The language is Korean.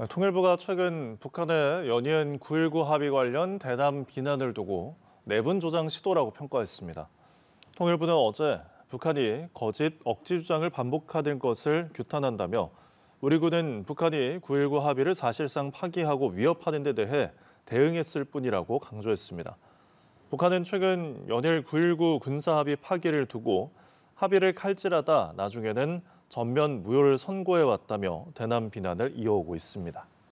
아, 통일부가 최근 북한의 연이은 9.19 합의 관련 대담 비난을 두고 내분 조장 시도라고 평가했습니다. 통일부는 어제 북한이 거짓 억지 주장을 반복하는 것을 규탄한다며 우리 군은 북한이 9.19 합의를 사실상 파기하고 위협하는 데 대해 대응했을 뿐이라고 강조했습니다. 북한은 최근 연일 9.19 군사합의 파기를 두고 합의를 칼질하다 나중에는 전면 무효를 선고해 왔다며 대남 비난을 이어오고 있습니다.